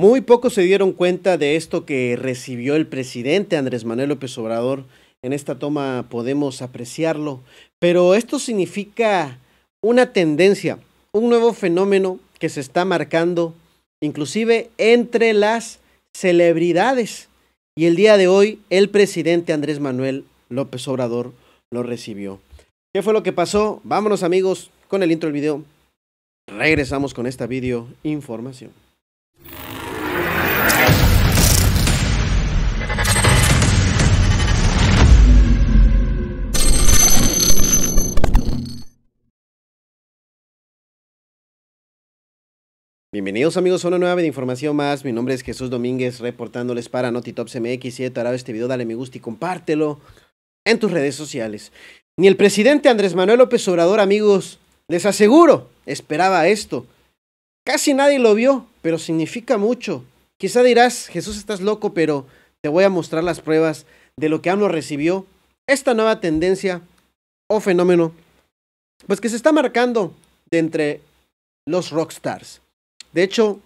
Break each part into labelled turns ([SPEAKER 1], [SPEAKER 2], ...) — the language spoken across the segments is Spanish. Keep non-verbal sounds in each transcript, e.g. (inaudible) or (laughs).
[SPEAKER 1] Muy pocos se dieron cuenta de esto que recibió el presidente Andrés Manuel López Obrador. En esta toma podemos apreciarlo, pero esto significa una tendencia, un nuevo fenómeno que se está marcando inclusive entre las celebridades. Y el día de hoy el presidente Andrés Manuel López Obrador lo recibió. ¿Qué fue lo que pasó? Vámonos amigos con el intro del video. Regresamos con esta video información. Bienvenidos amigos a una nueva información más, mi nombre es Jesús Domínguez reportándoles para NotiTops MX si te ha este video dale me gusta y compártelo en tus redes sociales. Ni el presidente Andrés Manuel López Obrador amigos, les aseguro, esperaba esto. Casi nadie lo vio, pero significa mucho. Quizá dirás, Jesús estás loco, pero te voy a mostrar las pruebas de lo que AMLO recibió, esta nueva tendencia o fenómeno, pues que se está marcando de entre los rockstars. De hecho,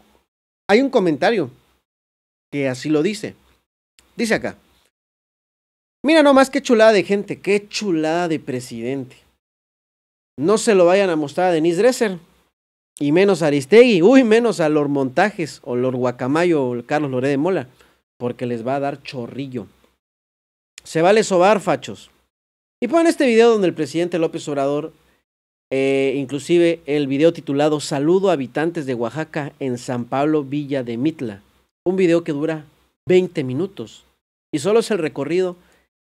[SPEAKER 1] hay un comentario que así lo dice. Dice acá. Mira nomás qué chulada de gente, qué chulada de presidente. No se lo vayan a mostrar a Denise Dresser. Y menos a Aristegui, uy, menos a los Montajes o Lord Guacamayo o Carlos Loré de Mola, porque les va a dar chorrillo. Se vale sobar, fachos. Y ponen este video donde el presidente López Obrador eh, inclusive el video titulado Saludo a habitantes de Oaxaca en San Pablo Villa de Mitla. Un video que dura 20 minutos. Y solo es el recorrido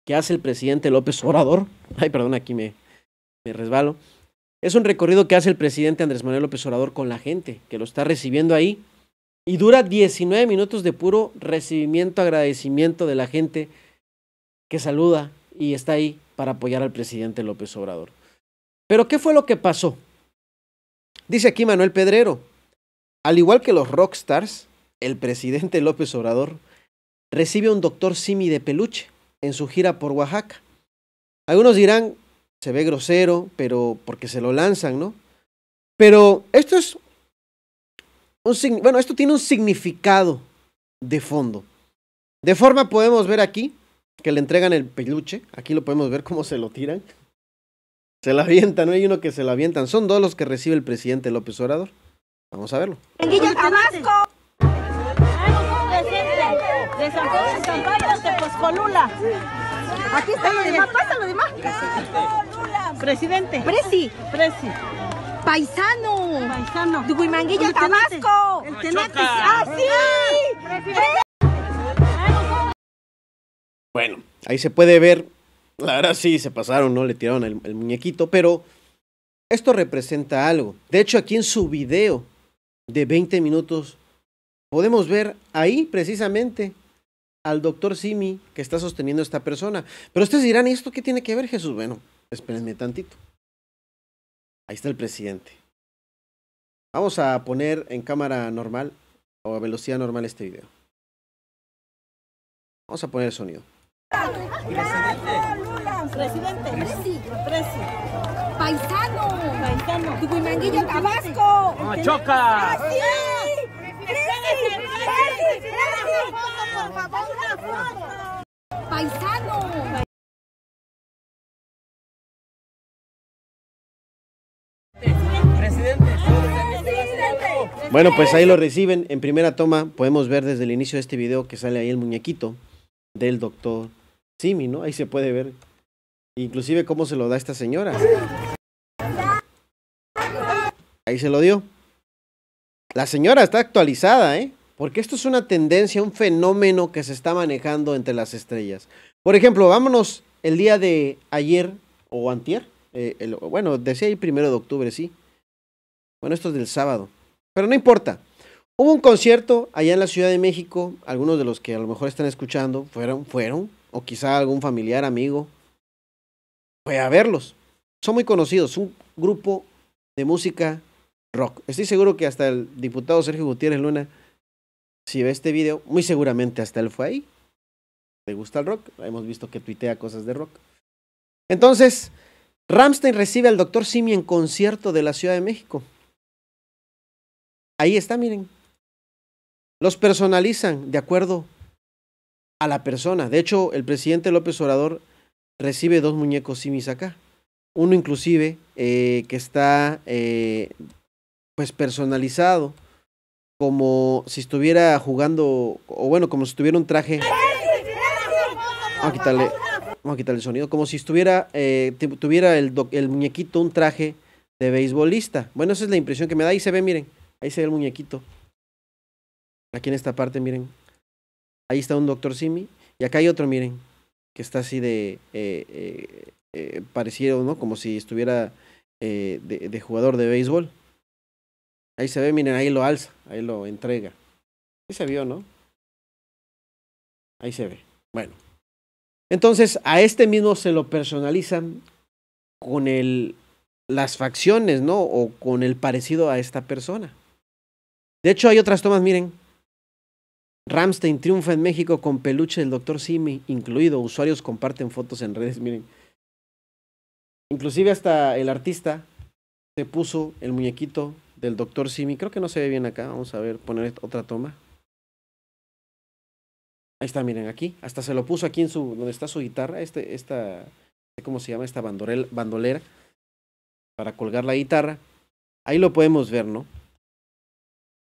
[SPEAKER 1] que hace el presidente López Obrador. (laughs) Ay, perdón, aquí me, me resbalo. Es un recorrido que hace el presidente Andrés Manuel López Obrador con la gente que lo está recibiendo ahí. Y dura 19 minutos de puro recibimiento, agradecimiento de la gente que saluda y está ahí para apoyar al presidente López Obrador. Pero ¿qué fue lo que pasó? Dice aquí Manuel Pedrero, al igual que los rockstars, el presidente López Obrador recibe un doctor Simi de peluche en su gira por Oaxaca. Algunos dirán, se ve grosero, pero porque se lo lanzan, ¿no? Pero esto es un, bueno, esto tiene un significado de fondo. De forma podemos ver aquí que le entregan el peluche, aquí lo podemos ver cómo se lo tiran. Se la avientan, no hay uno que se la avientan. Son dos los que recibe el presidente López Obrador. Vamos a verlo. Tabasco! De San de Aquí está lo demás, Presidente. Presi. Presi. Paisano. Paisano. De Tabasco. El ¡Ah, sí! Bueno, ahí se puede ver Ahora sí, se pasaron, ¿no? Le tiraron el, muñequito, pero esto representa algo. De hecho, aquí en su video de 20 minutos, podemos ver ahí precisamente al doctor Simi que está sosteniendo a esta persona. Pero ustedes dirán, ¿y esto qué tiene que ver Jesús? Bueno, espérenme tantito. Ahí está el presidente. Vamos a poner en cámara normal o a velocidad normal este video. Vamos a poner el sonido. Lula. Presidente. Presi. Paisano. Paisano. Tucuimanguillo, Tabasco. Choca. Paisano, Por favor, una Paisano. Bueno, pues ahí lo reciben. En primera toma podemos ver desde el inicio de este video que sale ahí el muñequito del doctor ¿no? Ahí se puede ver. Inclusive cómo se lo da esta señora. Ahí se lo dio. La señora está actualizada, ¿eh? Porque esto es una tendencia, un fenómeno que se está manejando entre las estrellas. Por ejemplo, vámonos el día de ayer o antier. Eh, bueno, decía el primero de octubre, sí. Bueno, esto es del sábado. Pero no importa. Hubo un concierto allá en la Ciudad de México. Algunos de los que a lo mejor están escuchando fueron, fueron, o quizá algún familiar, amigo, fue a verlos. Son muy conocidos, un grupo de música rock. Estoy seguro que hasta el diputado Sergio Gutiérrez Luna, si ve este video, muy seguramente hasta él fue ahí. Le gusta el rock, hemos visto que tuitea cosas de rock. Entonces, Ramstein recibe al doctor Simi en concierto de la Ciudad de México. Ahí está, miren. Los personalizan de acuerdo a la persona. De hecho, el presidente López Obrador recibe dos muñecos simis acá. Uno inclusive eh, que está eh, pues personalizado como si estuviera jugando, o bueno, como si tuviera un traje. Vamos a quitarle, vamos a quitarle el sonido. Como si estuviera, eh, tuviera el, el muñequito un traje de beisbolista. Bueno, esa es la impresión que me da. Ahí se ve, miren. Ahí se ve el muñequito. Aquí en esta parte, miren ahí está un doctor Simi, y acá hay otro, miren, que está así de eh, eh, eh, parecido, ¿no? Como si estuviera de, jugador de béisbol. Ahí se ve, miren, ahí lo alza, ahí lo entrega. Ahí se vio, ¿no? Ahí se ve. Bueno. Entonces, a este mismo se lo personalizan con el, las facciones, ¿no? O con el parecido a esta persona. De hecho, hay otras tomas, miren. Ramstein triunfa en México con peluche del Dr. Simi incluido. Usuarios comparten fotos en redes, miren. Inclusive hasta el artista se puso el muñequito del Dr. Simi. Creo que no se ve bien acá. Vamos a ver, poner otra toma. Ahí está, miren, aquí. Hasta se lo puso aquí en su. donde está su guitarra. Este, esta. ¿Cómo se llama? Esta bandolera para colgar la guitarra. Ahí lo podemos ver, ¿no?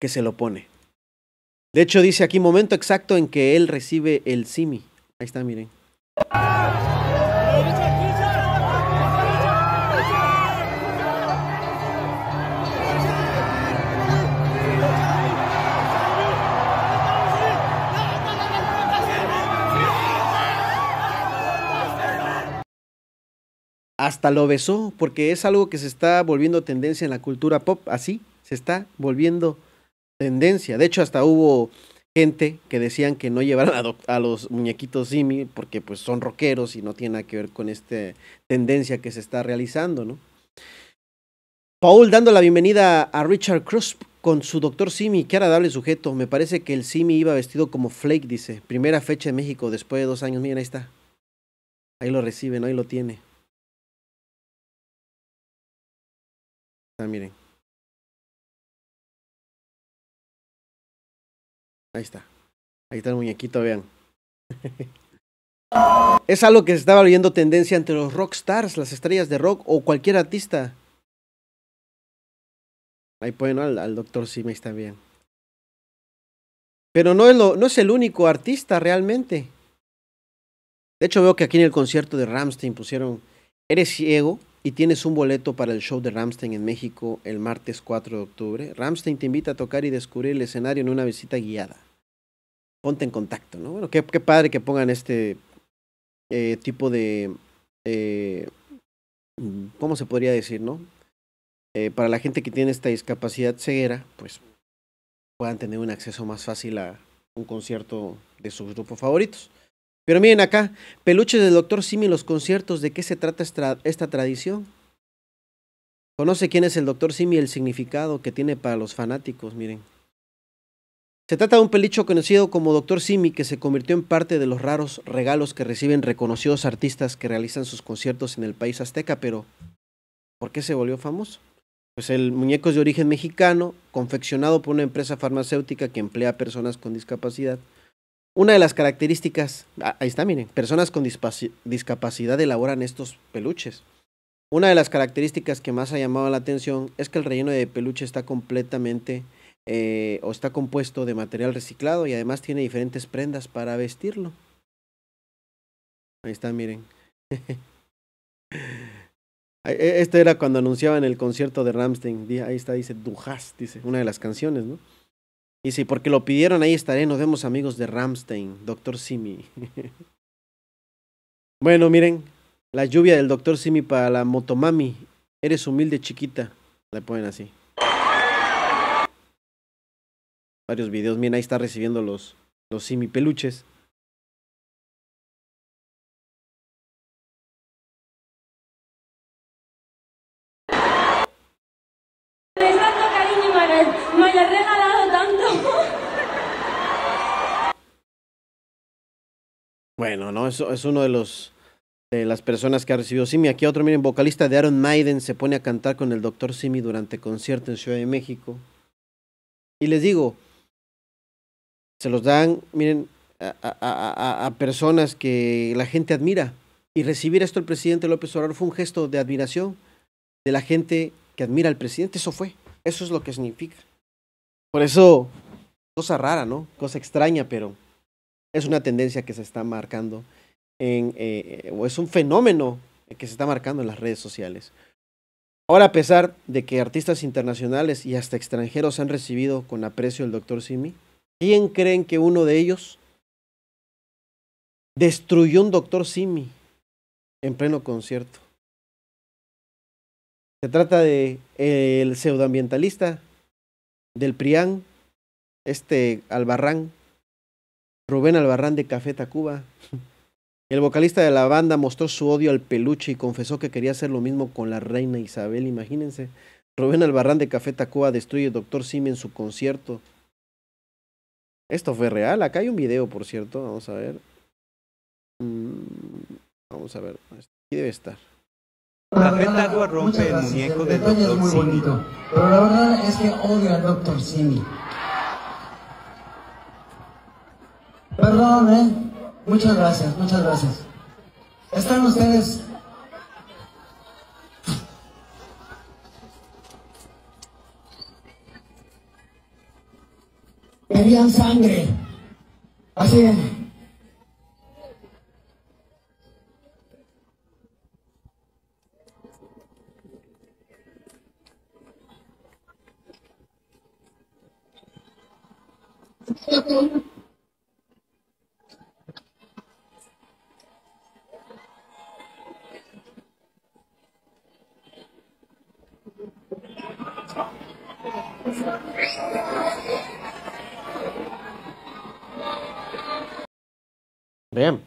[SPEAKER 1] Que se lo pone. De hecho, dice aquí momento exacto en que él recibe el simi. Ahí está, miren. Hasta lo besó, porque es algo que se está volviendo tendencia en la cultura pop, así, se está volviendo tendencia. De hecho, hasta hubo gente que decían que no llevaran a, los muñequitos Simi porque pues son rockeros y no tiene nada que ver con esta tendencia que se está realizando, ¿no? Paul dando la bienvenida a Richard Crusp con su doctor Simi, qué agradable sujeto. Me parece que el Simi iba vestido como Flake, dice. Primera fecha en México después de dos años. Miren, ahí está. Ahí lo reciben, ahí lo tiene. Ah, miren. Ahí está. Ahí está el muñequito, vean. (laughs) es algo que se estaba viendo tendencia entre los rock stars, las estrellas de rock o cualquier artista. Ahí pueden al, doctor está bien. Pero no es, no es el único artista realmente. De hecho, veo que aquí en el concierto de Ramstein pusieron Eres ciego, y tienes un boleto para el show de Ramstein en México el martes 4 de octubre, Ramstein te invita a tocar y descubrir el escenario en una visita guiada. Ponte en contacto, ¿no? Bueno, qué, padre que pongan este eh, tipo de... Eh, ¿Cómo se podría decir, no? Eh, para la gente que tiene esta discapacidad ceguera, pues puedan tener un acceso más fácil a un concierto de sus grupos favoritos. Pero miren acá, peluches del doctor Simi en los conciertos, ¿de qué se trata esta, tradición? Conoce quién es el doctor Simi y el significado que tiene para los fanáticos, miren. Se trata de un peluche conocido como Doctor Simi que se convirtió en parte de los raros regalos que reciben reconocidos artistas que realizan sus conciertos en el país azteca, pero ¿por qué se volvió famoso? Pues el muñeco es de origen mexicano, confeccionado por una empresa farmacéutica que emplea a personas con discapacidad una de las características, ah, ahí está, miren, personas con discapacidad elaboran estos peluches. Una de las características que más ha llamado la atención es que el relleno de peluche está completamente eh, o está compuesto de material reciclado y además tiene diferentes prendas para vestirlo. Ahí está, miren. (laughs) E, esto era cuando anunciaban el concierto de Ramstein. Ahí está, dice dujas dice, una de las canciones, ¿no? Y sí, porque lo pidieron, ahí estaré. Nos vemos amigos de Ramstein, Doctor Simi. (laughs) bueno, miren, la lluvia del Doctor Simi para la Motomami. Eres humilde chiquita. Le ponen así. Varios videos. Miren, ahí está recibiendo los, los Simi peluches. Bueno, no, eso es uno de los de las personas que ha recibido Simi. Aquí otro, miren, vocalista de Aaron Maiden se pone a cantar con el doctor Simi durante concierto en Ciudad de México. Y les digo, se los dan, miren, a, a personas que la gente admira. Y recibir esto el presidente López Obrador fue un gesto de admiración de la gente que admira al presidente. Eso fue, eso es lo que significa. Por eso, cosa rara, ¿no? Cosa extraña, pero es una tendencia que se está marcando en, eh, eh, o es un fenómeno que se está marcando en las redes sociales. Ahora, a pesar de que artistas internacionales y hasta extranjeros han recibido con aprecio el Dr. Simi, ¿quién creen que uno de ellos destruyó un Dr. Simi en pleno concierto? Se trata de eh, el pseudoambientalista del Prián, este Albarrán, Rubén Albarrán de Café Tacuba. El vocalista de la banda mostró su odio al peluche y confesó que quería hacer lo mismo con la reina Isabel, imagínense. Rubén Albarrán de Café Tacuba destruye Doctor Simi en su concierto. Esto fue real, acá hay un video, por cierto, vamos a ver. Mm, vamos a ver, aquí debe estar. Café Tacuba rompe el muñeco de Simi. Pero la verdad es que odio al Dr. Simi. Perdón, ¿eh? Muchas gracias, muchas gracias. Están ustedes... Querían sangre. Así es. Vean.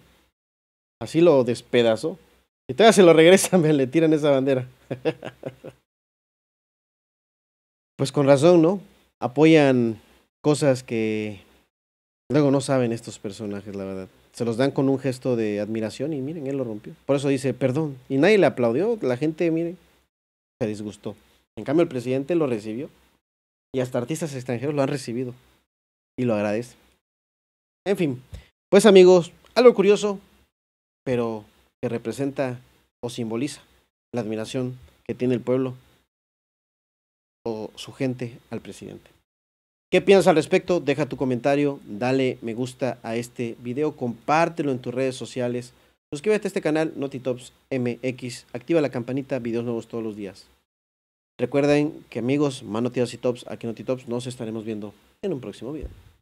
[SPEAKER 1] Así lo despedazó. Y todavía se lo regresan, (laughs) le tiran esa bandera. (laughs) pues con razón, ¿no? Apoyan cosas que luego no saben estos personajes, la verdad. Se los dan con un gesto de admiración y miren, él lo rompió. Por eso dice, perdón. Y nadie le aplaudió, la gente, miren, se disgustó. En cambio, el presidente lo recibió. Y hasta artistas extranjeros lo han recibido. Y lo agradece. En fin, pues amigos, algo curioso, pero que representa o simboliza la admiración que tiene el pueblo o su gente al presidente. ¿Qué piensas al respecto? Deja tu comentario, dale me gusta a este video, compártelo en tus redes sociales, suscríbete a este canal NotiTops MX, activa la campanita, videos nuevos todos los días. Recuerden que amigos, Mano y Tops, aquí en Tops, nos estaremos viendo en un próximo video.